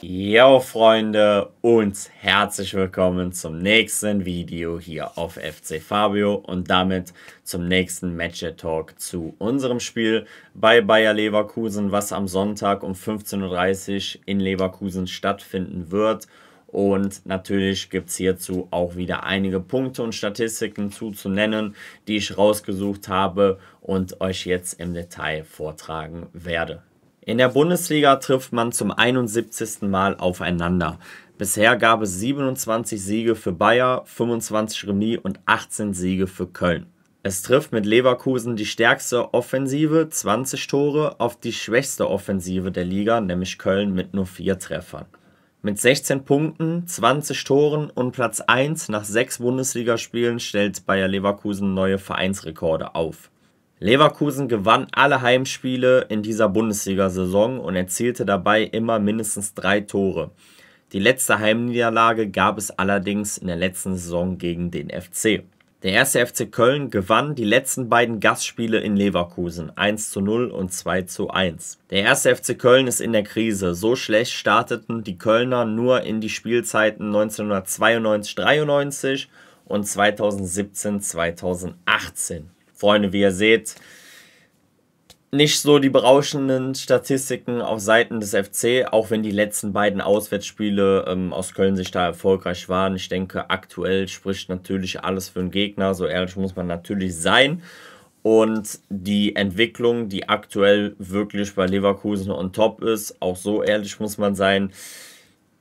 Jo Freunde und herzlich willkommen zum nächsten Video hier auf FC Fabio und damit zum nächsten Match Talk zu unserem Spiel bei Bayer Leverkusen, was am Sonntag um 15.30 Uhr in Leverkusen stattfinden wird. Und natürlich gibt es hierzu auch wieder einige Punkte und Statistiken zuzunennen, die ich rausgesucht habe und euch jetzt im Detail vortragen werde. In der Bundesliga trifft man zum 71. Mal aufeinander. Bisher gab es 27 Siege für Bayer, 25 Remis und 18 Siege für Köln. Es trifft mit Leverkusen die stärkste Offensive, 20 Tore, auf die schwächste Offensive der Liga, nämlich Köln mit nur 4 Treffern. Mit 16 Punkten, 20 Toren und Platz 1 nach sechs Bundesligaspielen stellt Bayer Leverkusen neue Vereinsrekorde auf. Leverkusen gewann alle Heimspiele in dieser Bundesliga-Saison und erzielte dabei immer mindestens drei Tore. Die letzte Heimniederlage gab es allerdings in der letzten Saison gegen den FC. Der erste FC Köln gewann die letzten beiden Gastspiele in Leverkusen 1 zu 0 und 2 zu 1. Der erste FC Köln ist in der Krise, so schlecht starteten die Kölner nur in die Spielzeiten 1992/93 und 2017/2018. Freunde, wie ihr seht, nicht so die berauschenden Statistiken auf Seiten des FC, auch wenn die letzten beiden Auswärtsspiele ähm, aus Köln sich da erfolgreich waren. Ich denke, aktuell spricht natürlich alles für einen Gegner, so ehrlich muss man natürlich sein. Und die Entwicklung, die aktuell wirklich bei Leverkusen on top ist, auch so ehrlich muss man sein,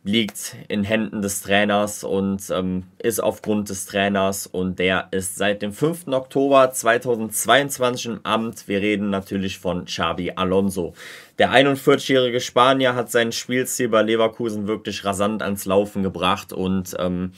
liegt in Händen des Trainers und ähm, ist aufgrund des Trainers und der ist seit dem 5. Oktober 2022 im Amt. Wir reden natürlich von Xavi Alonso. Der 41-jährige Spanier hat sein Spielstil bei Leverkusen wirklich rasant ans Laufen gebracht und ähm,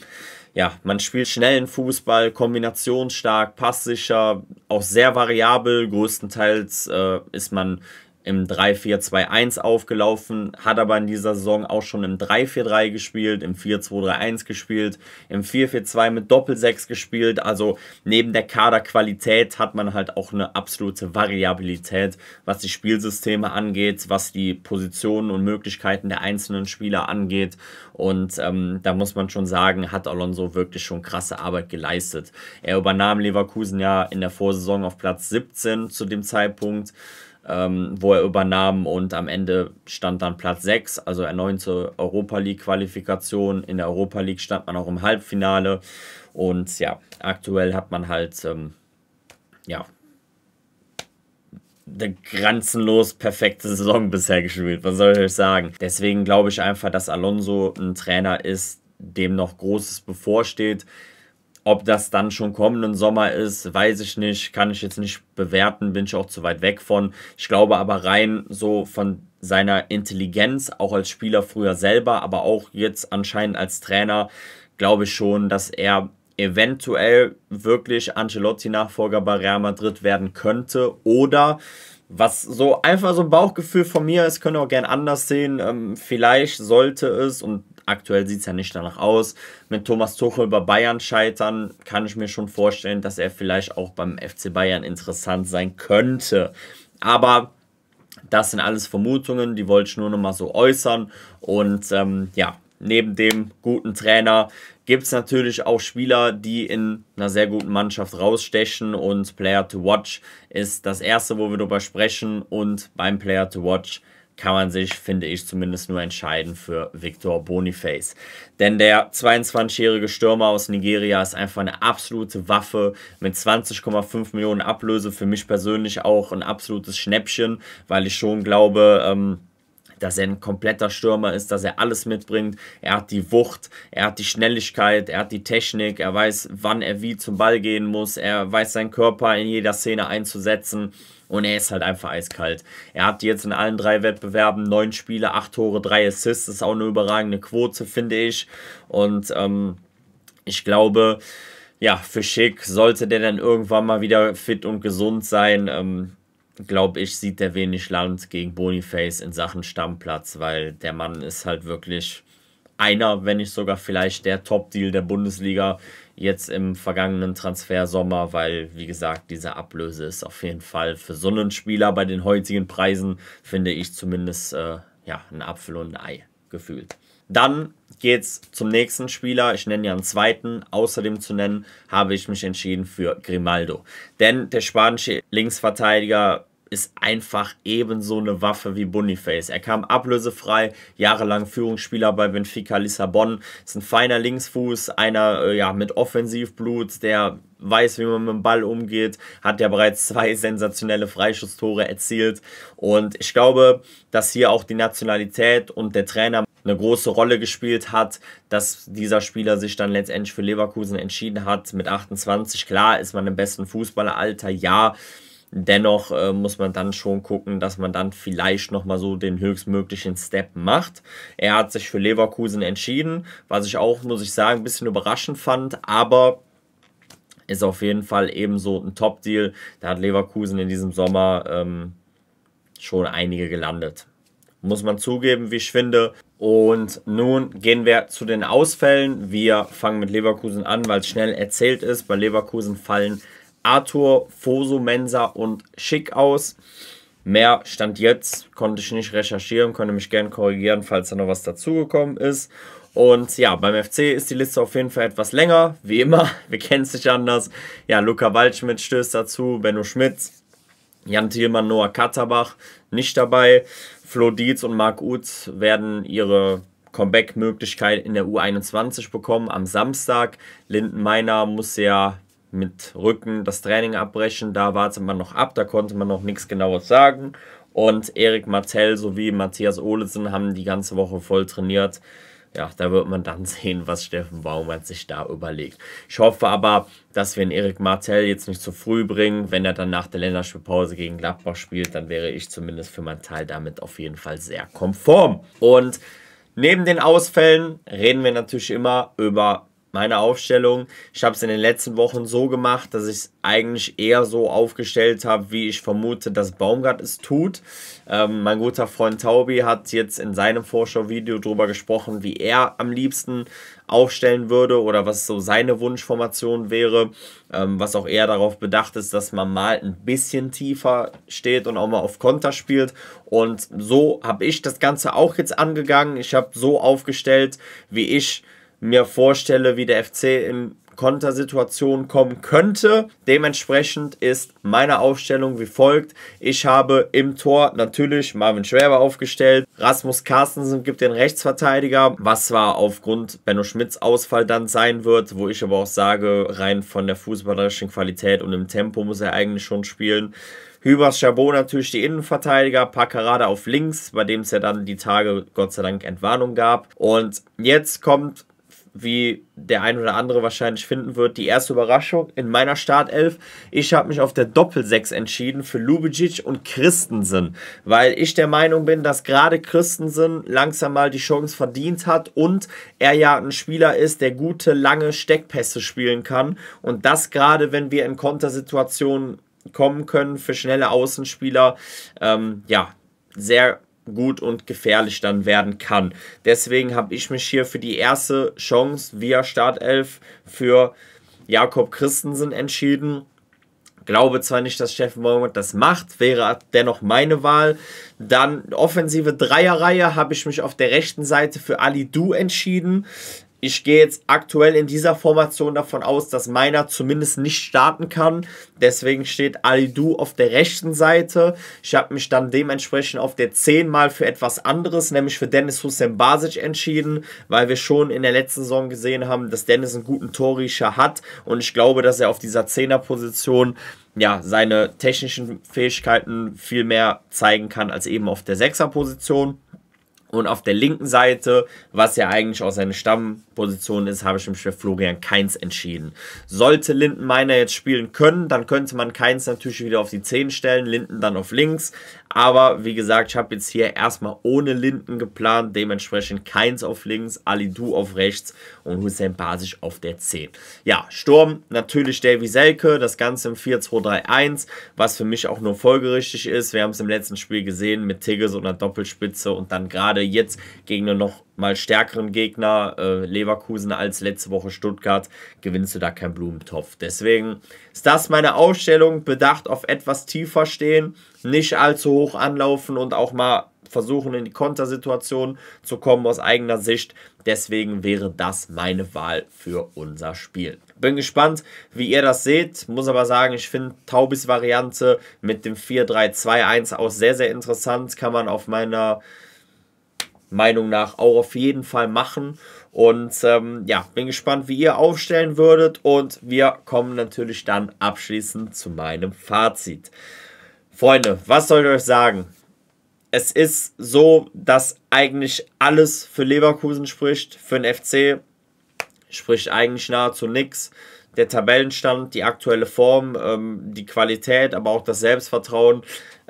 ja, man spielt schnellen Fußball, kombinationsstark, passsicher, auch sehr variabel. Größtenteils äh, ist man im 3-4-2-1 aufgelaufen, hat aber in dieser Saison auch schon im 3-4-3 gespielt, im 4-2-3-1 gespielt, im 4-4-2 mit Doppel-6 gespielt. Also neben der Kaderqualität hat man halt auch eine absolute Variabilität, was die Spielsysteme angeht, was die Positionen und Möglichkeiten der einzelnen Spieler angeht. Und ähm, da muss man schon sagen, hat Alonso wirklich schon krasse Arbeit geleistet. Er übernahm Leverkusen ja in der Vorsaison auf Platz 17 zu dem Zeitpunkt ähm, wo er übernahm und am Ende stand dann Platz 6, also erneute Europa League-Qualifikation. In der Europa League stand man auch im Halbfinale und ja, aktuell hat man halt, ähm, ja, eine grenzenlos perfekte Saison bisher gespielt, was soll ich euch sagen. Deswegen glaube ich einfach, dass Alonso ein Trainer ist, dem noch Großes bevorsteht. Ob das dann schon kommenden Sommer ist, weiß ich nicht, kann ich jetzt nicht bewerten, bin ich auch zu weit weg von. Ich glaube aber rein so von seiner Intelligenz, auch als Spieler früher selber, aber auch jetzt anscheinend als Trainer, glaube ich schon, dass er eventuell wirklich Ancelotti-Nachfolger bei Real Madrid werden könnte oder was so einfach so ein Bauchgefühl von mir ist, könnt ihr auch gern anders sehen. Ähm, vielleicht sollte es, und Aktuell sieht es ja nicht danach aus. Mit Thomas Tuchel über Bayern scheitern, kann ich mir schon vorstellen, dass er vielleicht auch beim FC Bayern interessant sein könnte. Aber das sind alles Vermutungen, die wollte ich nur noch mal so äußern. Und ähm, ja, neben dem guten Trainer gibt es natürlich auch Spieler, die in einer sehr guten Mannschaft rausstechen. Und Player to Watch ist das erste, wo wir darüber sprechen. Und beim Player to Watch kann man sich, finde ich, zumindest nur entscheiden für Victor Boniface. Denn der 22-jährige Stürmer aus Nigeria ist einfach eine absolute Waffe mit 20,5 Millionen Ablöse. Für mich persönlich auch ein absolutes Schnäppchen, weil ich schon glaube, ähm, dass er ein kompletter Stürmer ist, dass er alles mitbringt. Er hat die Wucht, er hat die Schnelligkeit, er hat die Technik, er weiß, wann er wie zum Ball gehen muss, er weiß seinen Körper in jeder Szene einzusetzen. Und er ist halt einfach eiskalt. Er hat jetzt in allen drei Wettbewerben neun Spiele, acht Tore, drei Assists. Das ist auch eine überragende Quote, finde ich. Und ähm, ich glaube, ja, für Schick sollte der dann irgendwann mal wieder fit und gesund sein. Ähm, glaube ich, sieht der wenig Land gegen Boniface in Sachen Stammplatz, weil der Mann ist halt wirklich einer, wenn nicht sogar vielleicht der Top-Deal der Bundesliga jetzt im vergangenen Transfersommer, weil, wie gesagt, diese Ablöse ist auf jeden Fall für so einen Spieler bei den heutigen Preisen, finde ich zumindest, äh, ja, ein Apfel und ein Ei gefühlt. Dann geht es zum nächsten Spieler. Ich nenne ja einen zweiten. Außerdem zu nennen habe ich mich entschieden für Grimaldo. Denn der spanische Linksverteidiger ist einfach ebenso eine Waffe wie Boniface. Er kam ablösefrei, jahrelang Führungsspieler bei Benfica Lissabon, ist ein feiner Linksfuß, einer äh, ja, mit Offensivblut, der weiß, wie man mit dem Ball umgeht, hat ja bereits zwei sensationelle Freischusstore erzielt und ich glaube, dass hier auch die Nationalität und der Trainer eine große Rolle gespielt hat, dass dieser Spieler sich dann letztendlich für Leverkusen entschieden hat mit 28. Klar ist man im besten Fußballeralter, ja, Dennoch äh, muss man dann schon gucken, dass man dann vielleicht nochmal so den höchstmöglichen Step macht. Er hat sich für Leverkusen entschieden, was ich auch, muss ich sagen, ein bisschen überraschend fand, aber ist auf jeden Fall ebenso ein Top-Deal. Da hat Leverkusen in diesem Sommer ähm, schon einige gelandet. Muss man zugeben, wie ich finde. Und nun gehen wir zu den Ausfällen. Wir fangen mit Leverkusen an, weil es schnell erzählt ist. Bei Leverkusen fallen Arthur, Foso, Mensa und Schick aus. Mehr stand jetzt, konnte ich nicht recherchieren, konnte mich gerne korrigieren, falls da noch was dazugekommen ist. Und ja, beim FC ist die Liste auf jeden Fall etwas länger, wie immer, wir kennen es nicht anders. Ja, Luca Waldschmidt stößt dazu, Benno Schmitz, Jan Thielmann, Noah Katterbach nicht dabei. Flo Dietz und Marc Utz werden ihre Comeback-Möglichkeit in der U21 bekommen am Samstag. Linden Meiner muss ja mit Rücken das Training abbrechen. Da wartet man noch ab, da konnte man noch nichts Genaues sagen. Und Erik Martell sowie Matthias Olesen haben die ganze Woche voll trainiert. Ja, da wird man dann sehen, was Steffen Baumert sich da überlegt. Ich hoffe aber, dass wir ihn Erik Martell jetzt nicht zu früh bringen. Wenn er dann nach der Länderspielpause gegen Gladbach spielt, dann wäre ich zumindest für meinen Teil damit auf jeden Fall sehr konform. Und neben den Ausfällen reden wir natürlich immer über meine Aufstellung. Ich habe es in den letzten Wochen so gemacht, dass ich es eigentlich eher so aufgestellt habe, wie ich vermute, dass Baumgart es tut. Ähm, mein guter Freund Taubi hat jetzt in seinem Vorschauvideo darüber gesprochen, wie er am liebsten aufstellen würde oder was so seine Wunschformation wäre, ähm, was auch eher darauf bedacht ist, dass man mal ein bisschen tiefer steht und auch mal auf Konter spielt. Und so habe ich das Ganze auch jetzt angegangen. Ich habe so aufgestellt, wie ich mir vorstelle, wie der FC in Kontersituationen kommen könnte. Dementsprechend ist meine Aufstellung wie folgt. Ich habe im Tor natürlich Marvin Schwerber aufgestellt. Rasmus Carstensen gibt den Rechtsverteidiger, was zwar aufgrund Benno Schmidts Ausfall dann sein wird, wo ich aber auch sage, rein von der fußballerischen Qualität und im Tempo muss er eigentlich schon spielen. Hübers Chabot natürlich die Innenverteidiger, Paccarada auf links, bei dem es ja dann die Tage Gott sei Dank Entwarnung gab. Und jetzt kommt wie der ein oder andere wahrscheinlich finden wird, die erste Überraschung in meiner Startelf. Ich habe mich auf der doppel Doppelsechs entschieden für Lubicic und Christensen, weil ich der Meinung bin, dass gerade Christensen langsam mal die Chance verdient hat und er ja ein Spieler ist, der gute, lange Steckpässe spielen kann. Und das gerade, wenn wir in Kontersituationen kommen können für schnelle Außenspieler, ähm, ja, sehr gut und gefährlich dann werden kann. Deswegen habe ich mich hier für die erste Chance via Startelf für Jakob Christensen entschieden. Glaube zwar nicht, dass Steffen Baumgart das macht, wäre dennoch meine Wahl. Dann offensive Dreierreihe habe ich mich auf der rechten Seite für Ali Du entschieden ich gehe jetzt aktuell in dieser Formation davon aus, dass meiner zumindest nicht starten kann. Deswegen steht Alidu auf der rechten Seite. Ich habe mich dann dementsprechend auf der 10 mal für etwas anderes, nämlich für Dennis Hussein Basic entschieden, weil wir schon in der letzten Saison gesehen haben, dass Dennis einen guten Torriecher hat und ich glaube, dass er auf dieser 10er Position ja, seine technischen Fähigkeiten viel mehr zeigen kann als eben auf der 6er Position. Und auf der linken Seite, was ja eigentlich auch seine Stammposition ist, habe ich mich für Florian Keins entschieden. Sollte Linden Meiner jetzt spielen können, dann könnte man Keins natürlich wieder auf die 10 stellen, Linden dann auf links. Aber wie gesagt, ich habe jetzt hier erstmal ohne Linden geplant, dementsprechend Keins auf links, Ali Du auf rechts und Hussein Basic auf der 10. Ja, Sturm natürlich Davy Selke, das Ganze im 4-2-3-1, was für mich auch nur folgerichtig ist. Wir haben es im letzten Spiel gesehen mit Tigges und einer Doppelspitze und dann gerade gerade jetzt gegen einen noch mal stärkeren Gegner, äh, Leverkusen als letzte Woche Stuttgart, gewinnst du da keinen Blumentopf. Deswegen ist das meine Aufstellung, bedacht auf etwas tiefer stehen, nicht allzu hoch anlaufen und auch mal versuchen in die Kontersituation zu kommen aus eigener Sicht. Deswegen wäre das meine Wahl für unser Spiel. Bin gespannt, wie ihr das seht. Muss aber sagen, ich finde Taubis Variante mit dem 4-3-2-1 auch sehr, sehr interessant. Kann man auf meiner Meinung nach auch auf jeden Fall machen. Und ähm, ja, bin gespannt, wie ihr aufstellen würdet. Und wir kommen natürlich dann abschließend zu meinem Fazit. Freunde, was soll ich euch sagen? Es ist so, dass eigentlich alles für Leverkusen spricht, für den FC spricht eigentlich nahezu nichts der Tabellenstand, die aktuelle Form, ähm, die Qualität, aber auch das Selbstvertrauen.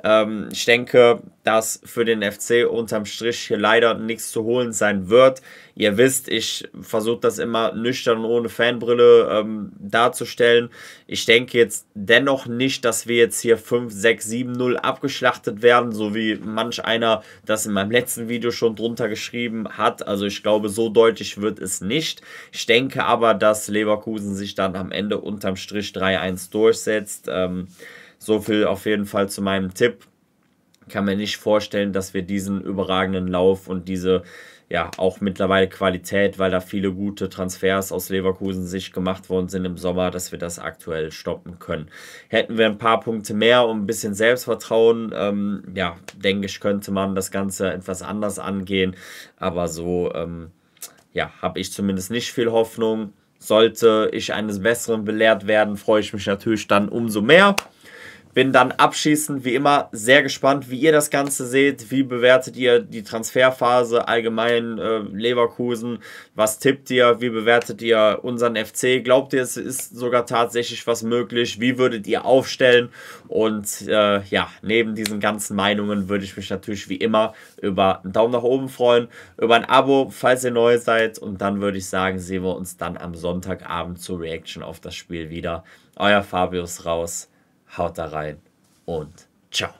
Ähm, ich denke, dass für den FC unterm Strich hier leider nichts zu holen sein wird. Ihr wisst, ich versuche das immer nüchtern und ohne Fanbrille ähm, darzustellen. Ich denke jetzt dennoch nicht, dass wir jetzt hier 5, 6, 7, 0 abgeschlachtet werden, so wie manch einer das in meinem letzten Video schon drunter geschrieben hat. Also ich glaube, so deutlich wird es nicht. Ich denke aber, dass Leverkusen sich dann am Ende unterm Strich 3-1 durchsetzt. Ähm, so viel auf jeden Fall zu meinem Tipp. Kann mir nicht vorstellen, dass wir diesen überragenden Lauf und diese ja auch mittlerweile Qualität, weil da viele gute Transfers aus Leverkusen sich gemacht worden sind im Sommer, dass wir das aktuell stoppen können. Hätten wir ein paar Punkte mehr und ein bisschen Selbstvertrauen, ähm, ja, denke ich, könnte man das Ganze etwas anders angehen. Aber so, ähm, ja, habe ich zumindest nicht viel Hoffnung. Sollte ich eines Besseren belehrt werden, freue ich mich natürlich dann umso mehr. Bin dann abschließend, wie immer, sehr gespannt, wie ihr das Ganze seht. Wie bewertet ihr die Transferphase allgemein äh, Leverkusen? Was tippt ihr? Wie bewertet ihr unseren FC? Glaubt ihr, es ist sogar tatsächlich was möglich? Wie würdet ihr aufstellen? Und äh, ja, neben diesen ganzen Meinungen würde ich mich natürlich wie immer über einen Daumen nach oben freuen, über ein Abo, falls ihr neu seid. Und dann würde ich sagen, sehen wir uns dann am Sonntagabend zur Reaction auf das Spiel wieder. Euer Fabius raus. Haut da rein und ciao.